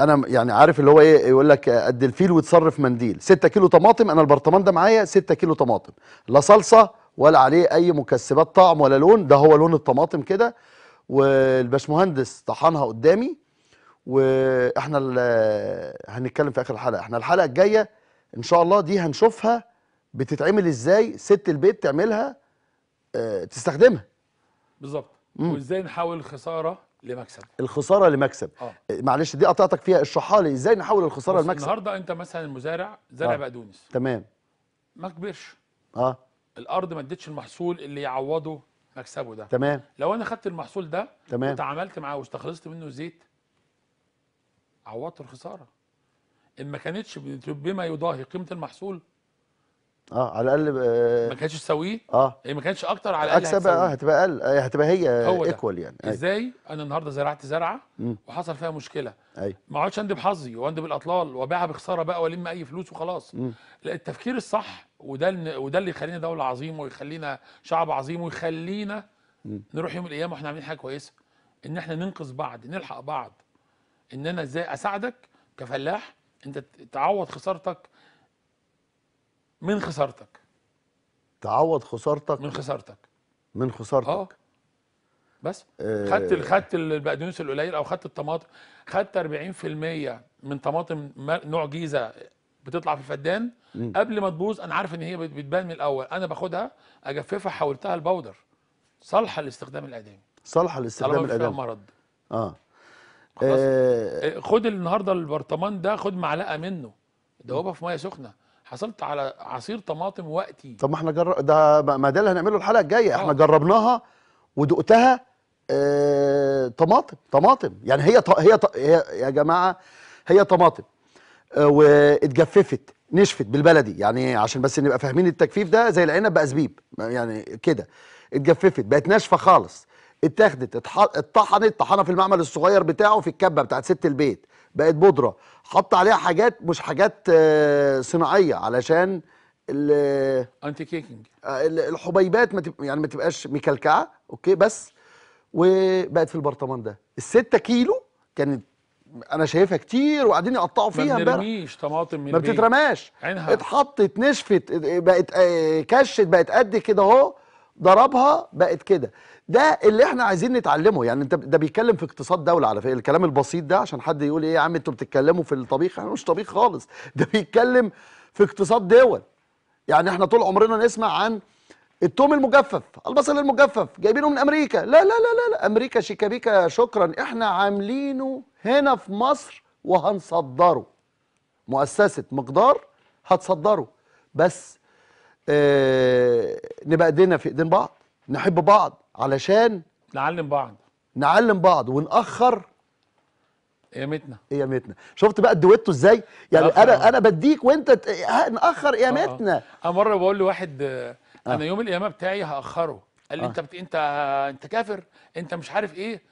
انا يعني عارف اللي هو ايه يقول لك قد الفيل وتصرف منديل 6 كيلو طماطم انا البرطمان ده معايا 6 كيلو طماطم لا صلصه ولا عليه اي مكسبات طعم ولا لون ده هو لون الطماطم كده والباشمهندس طحنها قدامي واحنا هنتكلم في اخر الحلقه احنا الحلقه الجايه ان شاء الله دي هنشوفها بتتعمل ازاي ست البيت تعملها آه، تستخدمها بالظبط وازاي نحول الخساره لمكسب الخساره لمكسب آه. معلش دي قطعتك فيها اشرحها لي ازاي نحول الخساره لمكسب النهارده انت مثلا المزارع زرع آه. بقدونس تمام ما كبرش اه الارض ما ادتش المحصول اللي يعوضه مكسبه ده تمام لو انا خدت المحصول ده تمام وتعاملت معاه واستخلصت منه زيت عوضت الخساره ان ما كانتش بما يضاهي قيمه المحصول اه على الاقل آه ما كانتش تساويه اه هي يعني ما كانتش اكتر على الاقل اكسب اه هتبقى اقل آه، هتبقى هي ايكوال يعني أيوة. ازاي انا النهارده زرعت زرعه وحصل فيها مشكله ايوه ما اقعدش اندب حظي واندب الاطلال وابيعها بخساره بقى والم اي فلوس وخلاص مم. لا التفكير الصح وده وده اللي يخلينا دوله عظيمه ويخلينا شعب عظيم ويخلينا مم. نروح يوم الايام واحنا عاملين حاجه كويسه ان احنا ننقذ بعض نلحق بعض ان انا ازاي اساعدك كفلاح انت تعوض خسارتك من خسارتك تعوض خسارتك من خسارتك من خسارتك اه بس آه. خدت خدت البقدونس القليل او خدت الطماطم خدت 40% من طماطم نوع جيزه بتطلع في الفدان مم. قبل ما تبوظ انا عارف ان هي بتبان من الاول انا باخدها اجففها حولتها لبودر صالحه للاستخدام الادمي صالحه للاستخدام الادمي مرض اه خلاص آه. آه خد النهارده البرطمان ده خد معلقه منه دوبها في ميه سخنه حصلت على عصير طماطم وقتي طب ما احنا جرب ده ما ده اللي هنعمله الحلقه الجايه احنا آه. جربناها ودقتها اه طماطم طماطم يعني هي ط... هي ط... هي يا جماعه هي طماطم اه واتجففت نشفت بالبلدي يعني عشان بس نبقى فاهمين التجفيف ده زي العنب زبيب يعني كده اتجففت بقت ناشفه خالص اتاخدت اتطحنت طحنها في المعمل الصغير بتاعه في الكبه بتاعت ست البيت بقت بودره حط عليها حاجات مش حاجات آه، صناعيه علشان ال انتي آه، كيكنج الحبيبات ما تبقى يعني ما تبقاش مكلكعه اوكي بس وبقت في البرطمان ده 6 كيلو كانت انا شايفها كتير وقاعدين يقطعوا فيها ما بنرميش طماطم من ما بتترماش عينها اتحطت نشفت بقت آه، كشت بقت قد كده اهو ضربها بقت كده ده اللي احنا عايزين نتعلمه يعني انت ده بيتكلم في اقتصاد دوله على فكره الكلام البسيط ده عشان حد يقول ايه يا عم انتوا بتتكلموا في الطبيخ احنا يعني مش طبيخ خالص ده بيتكلم في اقتصاد دول يعني احنا طول عمرنا نسمع عن التوم المجفف البصل المجفف جايبينه من امريكا لا لا لا لا, لا. امريكا شيكابيكا شكرا احنا عاملينه هنا في مصر وهنصدره مؤسسه مقدار هتصدره بس اه نبقى ايدينا في ايدين بعض نحب بعض علشان نعلم بعض نعلم بعض ونأخر قيامتنا قيامتنا شفت بقى الدويتو ازاي يعني انا انا بديك وانت ت... ناخر قيامتنا آه، آه. انا مره بقول لواحد آه. انا يوم القيامه بتاعي هاخره قال لي انت بت... انت انت كافر انت مش عارف ايه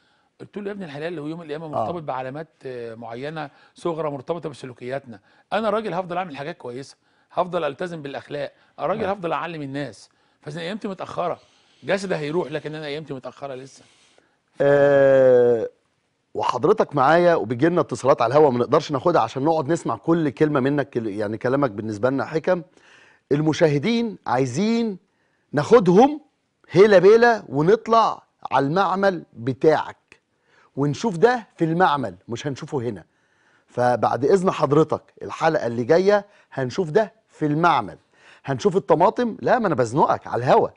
قلت له يا ابن الحلال اللي هو يوم القيامه مرتبط بعلامات معينه صغرى مرتبطه بسلوكياتنا انا راجل هفضل اعمل حاجات كويسه هفضل التزم بالاخلاق راجل هفضل اعلم الناس فاذا قيامتي متاخره جسد هيروح لكن انا ايامتي متاخره لسه أه وحضرتك معايا وبيجي لنا اتصالات على الهواء ما نقدرش ناخدها عشان نقعد نسمع كل كلمه منك يعني كلامك بالنسبه لنا حكم المشاهدين عايزين ناخدهم هيلا بيلا ونطلع على المعمل بتاعك ونشوف ده في المعمل مش هنشوفه هنا فبعد اذن حضرتك الحلقه اللي جايه هنشوف ده في المعمل هنشوف الطماطم لا ما انا بزنقك على الهوا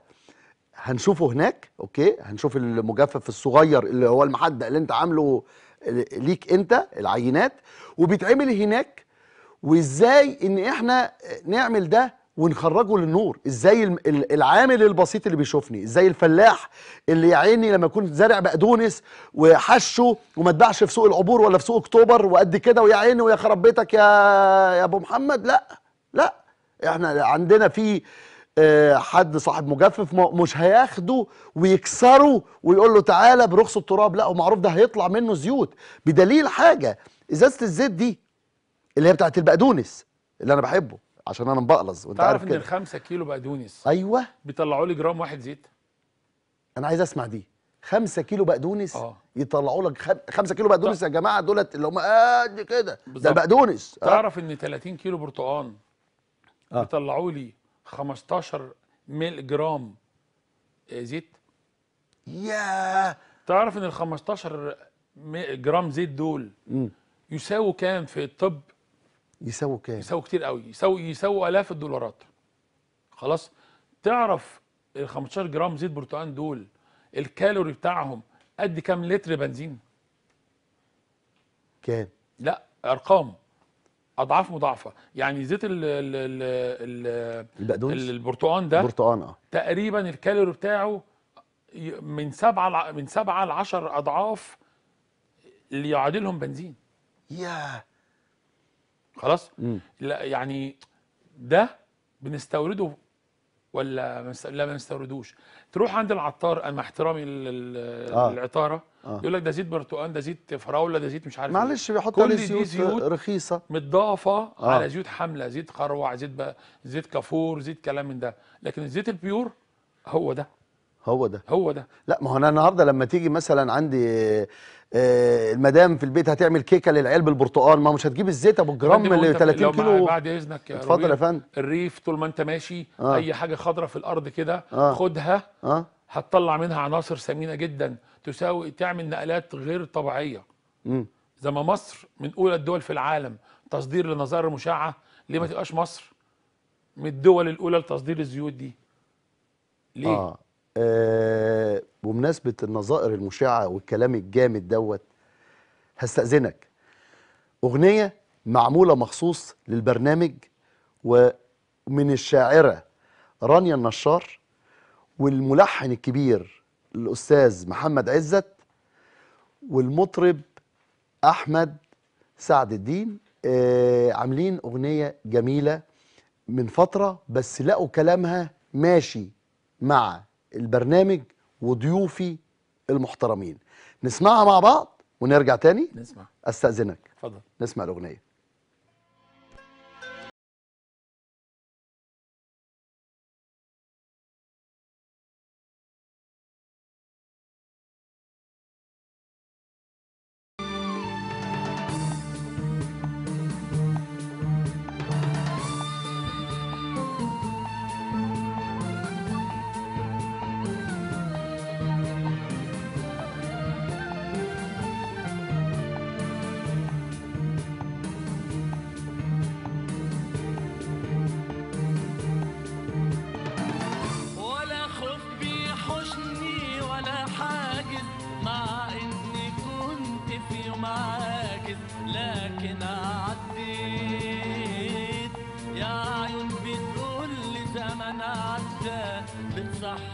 هنشوفه هناك اوكي هنشوف المجفف الصغير اللي هو المحدق اللي انت عامله ليك انت العينات وبيتعمل هناك وازاي ان احنا نعمل ده ونخرجه للنور ازاي العامل البسيط اللي بيشوفني ازاي الفلاح اللي يا عيني لما يكون زارع بقدونس وحشه وما اتباعش في سوق العبور ولا في سوق اكتوبر وقد كده ويا عيني ويا خرب بيتك يا يا ابو محمد لا لا احنا عندنا في آه، حد صاحب مجفف مش هياخده ويكسره ويقول له تعالى برخص التراب لا ومعروف ده هيطلع منه زيوت بدليل حاجه ازازه الزيت دي اللي هي بتاعت البقدونس اللي انا بحبه عشان انا مبقلظ وانت عارف كده تعرف ان ال 5 كيلو بقدونس ايوه بيطلعوا لي جرام واحد زيت انا عايز اسمع دي 5 كيلو بقدونس آه. يطلعوا لك 5 كيلو بقدونس يا جماعه دولت اللي هم قد كده ده البقدونس آه. تعرف آه. ان 30 كيلو برتقان آه. بيطلعوا لي 15 ميل جرام آه، زيت يا تعرف ان ال 15 جرام زيت دول يساووا كام في الطب يساووا كام يساووا كتير قوي يساووا يساووا الاف الدولارات خلاص تعرف ال 15 جرام زيت برتقال دول الكالوري بتاعهم قد كام لتر بنزين كام لا ارقام اضعاف مضاعفه يعني زيت ال البقدونس البرتقان ده البرتقان اه تقريبا الكالوري بتاعه من سبعة من سبعة ل 10 اضعاف اللي يعادلهم بنزين ياه خلاص مم. لا يعني ده بنستورده ولا لا ما بنستوردوش تروح عند العطار انا احترامي آه. العطاره آه. يقول لك ده زيت برتقال ده زيت فراوله ده زيت مش عارف إيه. معلش بيحط عليه زيوت, زيوت رخيصه متضافه آه. على زيوت حامله زيت خروع زيت ب... زيت كافور زيت كلام من ده لكن الزيت البيور هو ده هو ده هو ده لا ما هو انا النهارده لما تيجي مثلا عندي آه المدام في البيت هتعمل كيكه للعيال بالبرتقال ما مش هتجيب الزيت ابو الجرام اللي 30 كيلو بعد اذنك يا اتفضل يا فندم الريف طول ما انت ماشي آه. اي حاجه خضراء في الارض كده آه. خدها آه. هتطلع منها عناصر ثمينه جدا تساوي تعمل نقلات غير طبيعيه زي ما مصر من اولى الدول في العالم تصدير للنظائر المشعة ليه ما تبقاش مصر من الدول الاولى لتصدير الزيوت دي ليه آه. آه بمناسبه النظائر المشعه والكلام الجامد دوت هستاذنك اغنيه معموله مخصوص للبرنامج ومن الشاعره رانيا النشار والملحن الكبير الاستاذ محمد عزت والمطرب احمد سعد الدين آه عاملين اغنيه جميله من فتره بس لقوا كلامها ماشي مع البرنامج وضيوفي المحترمين نسمعها مع بعض ونرجع تاني نسمع استاذنك اتفضل نسمع الاغنيه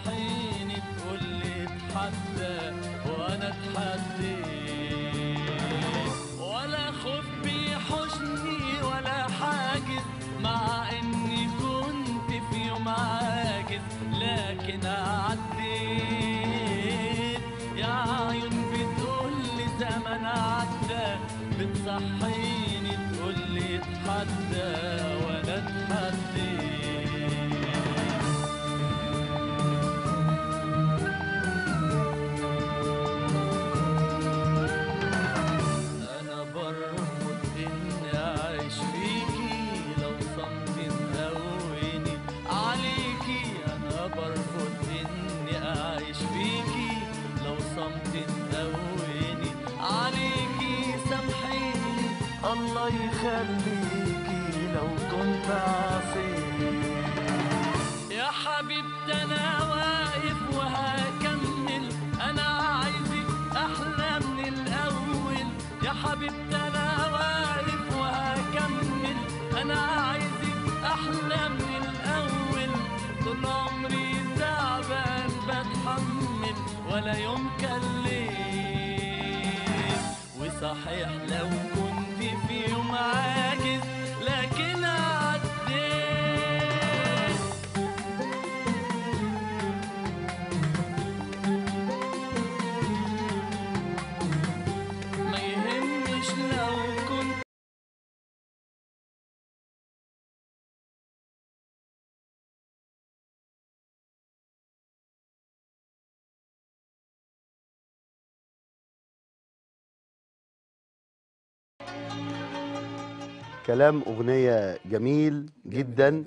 تضحيني بكل تحدى وانا اتحديك ولا يوم كلم وصحيح لو كلام أغنية جميل جدا آه.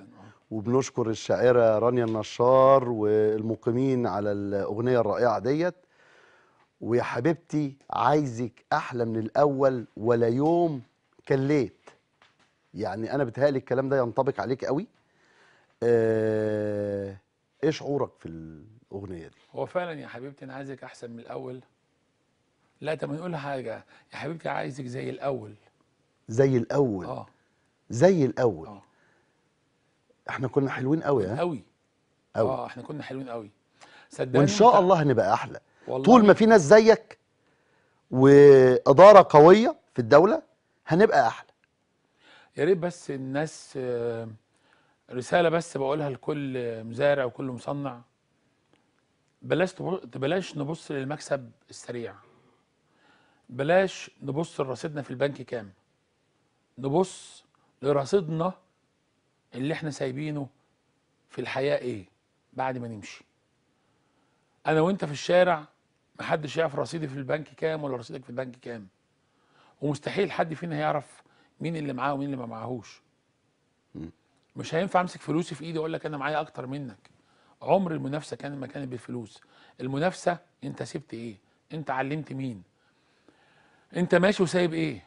وبنشكر الشاعرة رانيا النشار والمقيمين على الأغنية الرائعة ديت ويا حبيبتي عايزك أحلى من الأول ولا يوم كليت يعني أنا بتهيألي الكلام ده ينطبق عليك قوي آه، إيه شعورك في الأغنية دي؟ هو فعلا يا حبيبتي أنا عايزك أحسن من الأول لا طب ما نقول حاجة يا حبيبتي عايزك زي الأول زي الاول اه زي الاول آه. احنا كنا حلوين قوي ها قوي قوي اه احنا كنا حلوين قوي صدقني وان شاء الله هنبقى احلى والله طول ما في ناس زيك واداره قويه في الدوله هنبقى احلى يا ريت بس الناس آه، رساله بس بقولها لكل مزارع وكل مصنع بلاش بلاش نبص للمكسب السريع بلاش نبص لرصيدنا في البنك كام نبص لرصيدنا اللي احنا سايبينه في الحياة ايه بعد ما نمشي انا وانت في الشارع محدش يعرف رصيدي في البنك كام ولا رصيدك في البنك كام ومستحيل حد فينا يعرف مين اللي معاه ومين اللي ما معاهوش مش هينفع امسك فلوسي في ايدي واقول لك انا معايا اكتر منك عمر المنافسه كان ما كانت بالفلوس المنافسه انت سبت ايه انت علمت مين انت ماشي وسايب ايه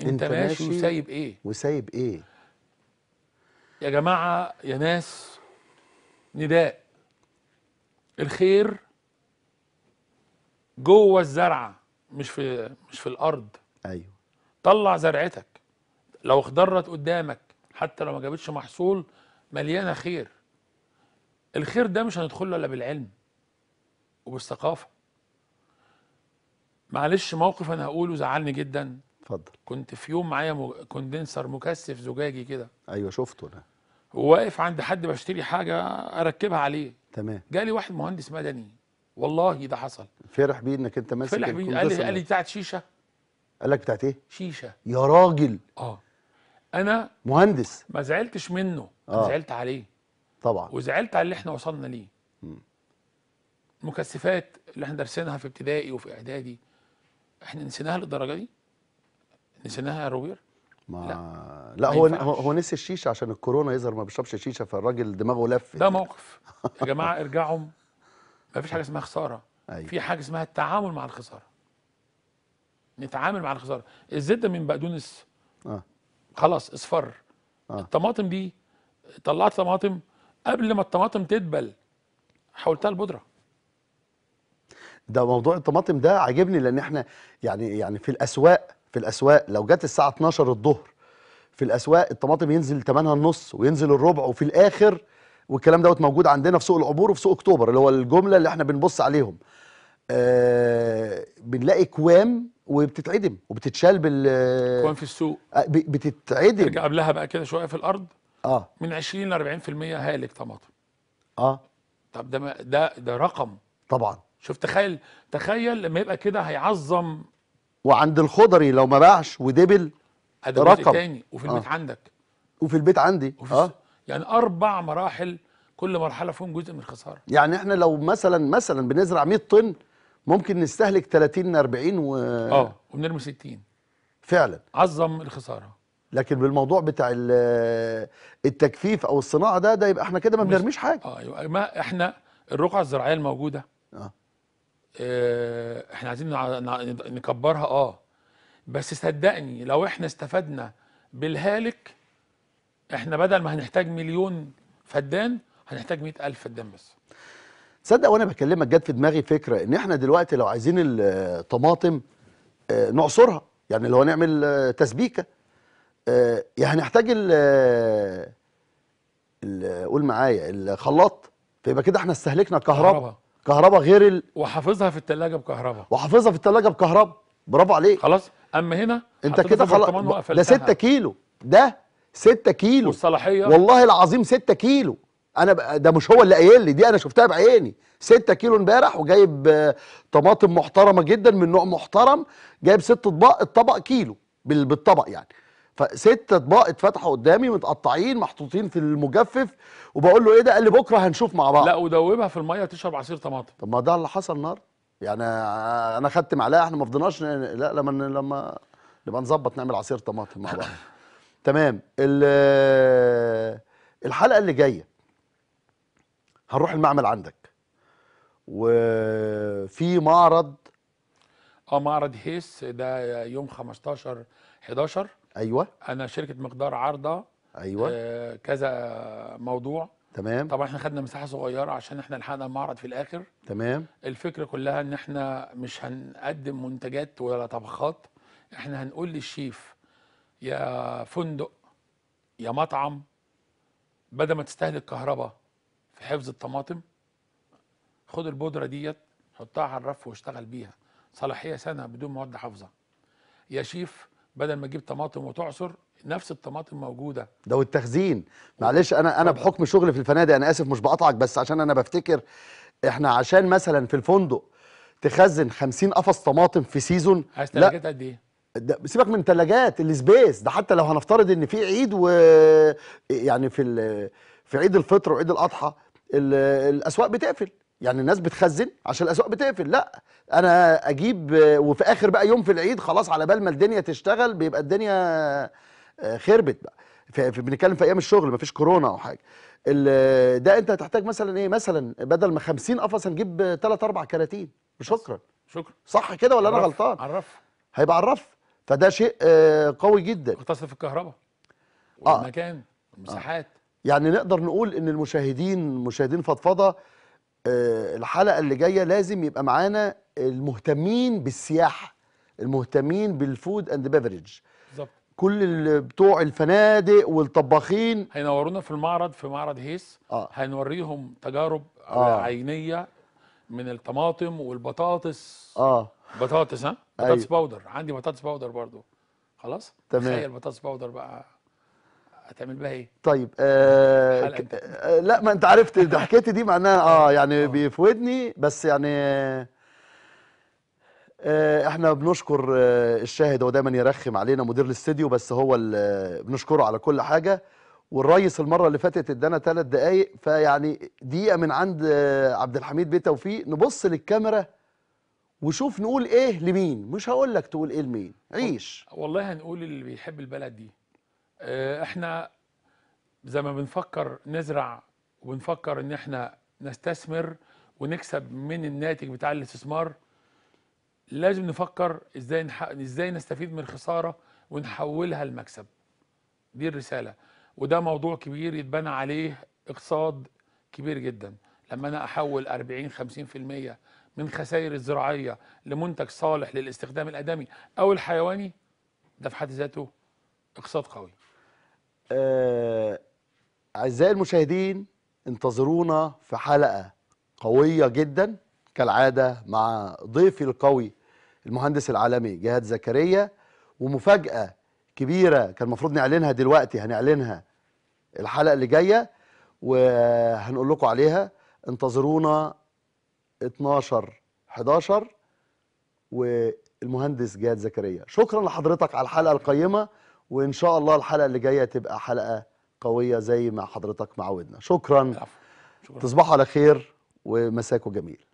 انت, ماشي, ماشي وسايب ايه وسايب ايه يا جماعه يا ناس نداء الخير جوه الزرعه مش في مش في الارض ايوه طلع زرعتك لو اخضرت قدامك حتى لو ما جابتش محصول مليانه خير الخير ده مش هندخله الا بالعلم وبالثقافه معلش موقف انا هقوله زعلني جدا اتفضل كنت في يوم معايا م... كوندنسر مكثف زجاجي كده ايوه شفته انا وواقف عند حد بشتري حاجه اركبها عليه تمام جالي واحد مهندس مدني والله ده حصل فرح بيه انك انت ماسك فرح بيه قال لي قال لي بتاعت شيشه قال لك بتاعت ايه شيشه يا راجل اه انا مهندس ما زعلتش منه آه. زعلت عليه طبعا وزعلت على اللي احنا وصلنا ليه المكثفات اللي احنا دارسينها في ابتدائي وفي اعدادي احنا نسيناها للدرجه دي نسيناها روبير؟ ما لا, لا هو هو نسي الشيشه عشان الكورونا يظهر ما بيشربش شيشه فالراجل دماغه لف ده موقف يا جماعه ارجعوا ما فيش حاجه اسمها خساره أيوة. في حاجه اسمها التعامل مع الخساره نتعامل مع الخساره الزبده من بقدونس آه. خلاص اصفر آه. الطماطم دي طلعت طماطم قبل ما الطماطم تدبل حولتها لبودره ده موضوع الطماطم ده عاجبني لان احنا يعني يعني في الاسواق في الاسواق لو جت الساعه 12 الظهر في الاسواق الطماطم ينزل ثمنها النص وينزل الربع وفي الاخر والكلام دوت موجود عندنا في سوق العبور وفي سوق اكتوبر اللي هو الجمله اللي احنا بنبص عليهم آه بنلاقي كوام وبتتعدم وبتتشال بال كوام في السوق آه بتتعدم ترجع قبلها بقى كده شويه في الارض اه من 20 ل 40% هالك طماطم اه طب ده ده ده رقم طبعا شوف تخيل تخيل لما يبقى كده هيعظم وعند الخضري لو ما باعش ودبل ده رقم تاني وفي البيت آه. عندك وفي البيت عندي وفي اه يعني اربع مراحل كل مرحله فيهم جزء من الخساره يعني احنا لو مثلا مثلا بنزرع 100 طن ممكن نستهلك 30 40 و اه وبنرمي 60 فعلا عظم الخساره لكن بالموضوع بتاع التجفيف او الصناعه ده ده يبقى احنا كده ما بنرميش حاجه اه يبقى ما احنا الرقعه الزراعيه الموجوده اه آه، احنا عايزين نكبرها اه بس صدقني لو احنا استفدنا بالهالك احنا بدل ما هنحتاج مليون فدان هنحتاج مئة ألف فدان بس تصدق وانا بكلمك جت في دماغي فكره ان احنا دلوقتي لو عايزين الطماطم آه، نعصرها يعني لو هنعمل آه، تسبيكه يعني هنحتاج ال قول معايا الخلاط فيبقى كده احنا استهلكنا كهرباء كهرباء غير ال... وحافظها في الثلاجه بكهرباء وحافظها في الثلاجه بكهرباء برافو عليك خلاص اما هنا انت كده خلاص ده 6 كيلو ده 6 كيلو والصلاحيه والله العظيم 6 كيلو انا ده مش هو اللي قايل لي دي انا شفتها بعيني 6 كيلو امبارح وجايب آه، طماطم محترمه جدا من نوع محترم جايب ست اطباق الطبق كيلو بالطبق يعني فست اطباق اتفتحوا قدامي متقطعين محطوطين في المجفف وبقول له ايه ده قال لي بكره هنشوف مع بعض لا ودوبها في الميه تشرب عصير طماطم طب ما ده اللي حصل النهارده يعني انا خدت معلقه احنا ما فضناش لا لما لما نبقى نظبط نعمل عصير طماطم مع بعض تمام الحلقه اللي جايه هنروح المعمل عندك وفي معرض اه معرض هيس ده يوم 15 11 ايوه انا شركه مقدار عارضه ايوه آه كذا موضوع تمام طبعا احنا خدنا مساحه صغيره عشان احنا لحقنا المعرض في الاخر تمام الفكره كلها ان احنا مش هنقدم منتجات ولا طبخات احنا هنقول للشيف يا فندق يا مطعم بدل ما تستهلك كهرباء في حفظ الطماطم خد البودره ديت حطها على الرف واشتغل بيها صلاحيه سنه بدون مواد حافظه يا شيف بدل ما تجيب طماطم وتعصر نفس الطماطم موجوده ده والتخزين معلش انا انا بحكم شغلي في الفنادق انا اسف مش بقطعك بس عشان انا بفتكر احنا عشان مثلا في الفندق تخزن 50 قفص طماطم في سيزون عايز تلاجات قد ايه سيبك من ثلاجات السبيس ده حتى لو هنفترض ان في عيد و يعني في ال... في عيد الفطر وعيد الاضحى الاسواق بتقفل يعني الناس بتخزن عشان الاسواق بتقفل لا انا اجيب وفي اخر بقى يوم في العيد خلاص على بال ما الدنيا تشتغل بيبقى الدنيا آه، خربت بقى بنتكلم في ايام الشغل مفيش كورونا او حاجه ده انت هتحتاج مثلا ايه مثلا بدل ما 50 قفص هنجيب 3 4 كراتين شكرا شكرا صح كده ولا انا غلطان عرف هيبقى عرف فده شيء آه، قوي جدا اقتصد في الكهرباء آه. والمكان آه. والمساحات آه. يعني نقدر نقول ان المشاهدين مشاهدين فضفضه آه، الحلقه اللي جايه لازم يبقى معانا المهتمين بالسياحه المهتمين بالفود اند بيفرج بالظبط كل بتوع الفنادق والطباخين هينورونا في المعرض في معرض هيس آه. هنوريهم تجارب آه. عينيه من الطماطم والبطاطس اه بطاطس ها أيوه. بطاطس أيوه. باودر عندي بطاطس باودر برضو خلاص تمام تخيل بطاطس باودر بقى هتعمل بها ايه طيب آه آه لا ما انت عرفت ضحكتي دي معناها اه, آه. يعني بيفودني بس يعني آه احنا بنشكر آه الشاهد هو دايما يرخم علينا مدير الاستديو بس هو اللي بنشكره على كل حاجه والريس المره اللي فاتت ادانا ثلاث دقائق فيعني دقيقه من عند آه عبد الحميد بيه توفيق نبص للكاميرا وشوف نقول ايه لمين مش هقول لك تقول ايه لمين عيش والله هنقول اللي بيحب البلد دي آه، احنا زي ما بنفكر نزرع وبنفكر ان احنا نستثمر ونكسب من الناتج بتاع الاستثمار لازم نفكر ازاي نح... ازاي نستفيد من الخساره ونحولها لمكسب دي الرساله وده موضوع كبير يتبنى عليه اقتصاد كبير جدا لما انا احول 40 50% من خسائر الزراعيه لمنتج صالح للاستخدام الادمي او الحيواني ده في حد ذاته اقتصاد قوي آه، أعزائي المشاهدين انتظرونا في حلقة قوية جدا كالعادة مع ضيفي القوي المهندس العالمي جهاد زكريا ومفاجأة كبيرة كان المفروض نعلنها دلوقتي هنعلنها الحلقة اللي جاية وهنقول لكم عليها انتظرونا 12 11 والمهندس جهاد زكريا شكرا لحضرتك على الحلقة القيمة وان شاء الله الحلقه اللي جايه تبقى حلقه قويه زي ما حضرتك معودنا شكرا, شكرا. تصبحوا على خير ومساكم جميل